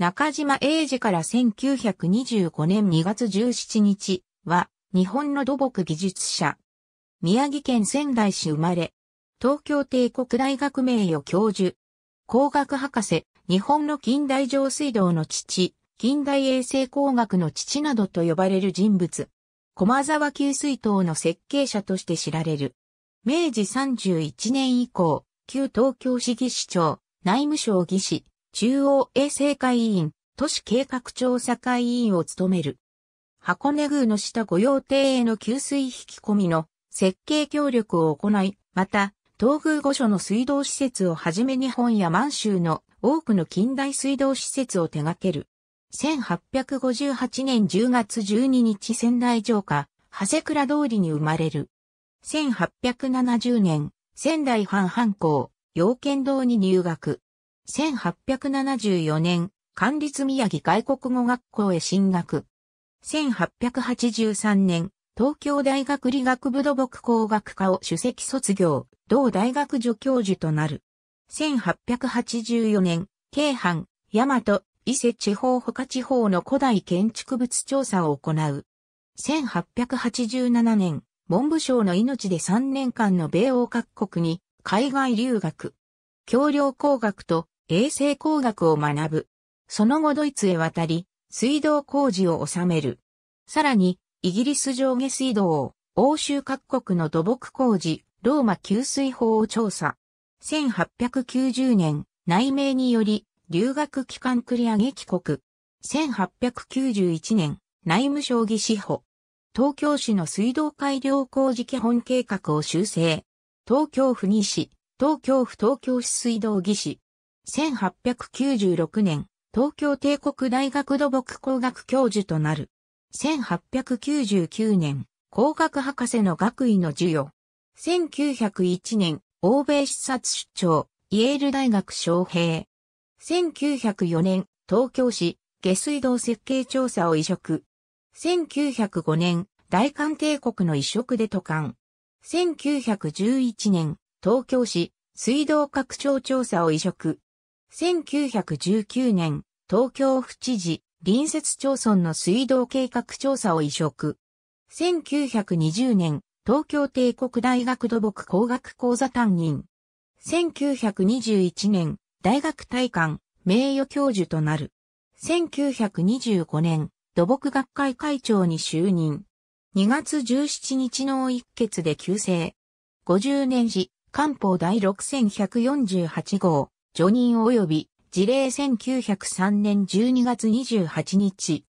中島英治から1925年2月17日は日本の土木技術者。宮城県仙台市生まれ。東京帝国大学名誉教授。工学博士、日本の近代上水道の父、近代衛生工学の父などと呼ばれる人物。駒沢給水塔の設計者として知られる。明治31年以降、旧東京市議市長、内務省議士、中央衛生会委員、都市計画調査会委員を務める。箱根宮の下御用邸への給水引き込みの設計協力を行い、また、東宮御所の水道施設をはじめ日本や満州の多くの近代水道施設を手掛ける。1858年10月12日仙台城下、長谷倉通りに生まれる。1870年、仙台藩藩校、養賢堂に入学。1874年、管立宮城外国語学校へ進学。1883年、東京大学理学部土木工学科を主席卒業、同大学助教授となる。1884年、京阪、大和、伊勢地方他地方の古代建築物調査を行う。1887年、文部省の命で3年間の米欧各国に海外留学。橋梁工学と衛生工学を学ぶ。その後ドイツへ渡り、水道工事を収める。さらに、イギリス上下水道を、欧州各国の土木工事、ローマ給水法を調査。1890年、内命により、留学期間繰り上げ帰国。1891年、内務省議司法。東京市の水道改良工事基本計画を修正。東京府議市、東京府東京市水道技師、1896年、東京帝国大学土木工学教授となる。1899年、工学博士の学位の授与。1901年、欧米視察出張、イェール大学招聘。1904年、東京市、下水道設計調査を移植。1905年、大韓帝国の移植で渡韓。1911年、東京市、水道拡張調査を移植。1919年、東京府知事、隣接町村の水道計画調査を移植。1920年、東京帝国大学土木工学講座担任。1921年、大学体官、名誉教授となる。1925年、土木学会会長に就任。2月17日の一決で急成。50年時、官報第6148号、除任及び事例1903年12月28日。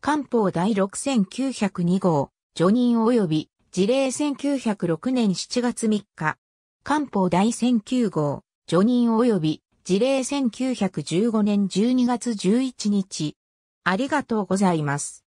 官報第6902号、除任及び事例1906年7月3日。官報第1009号、除任及び事例1915年12月11日。ありがとうございます。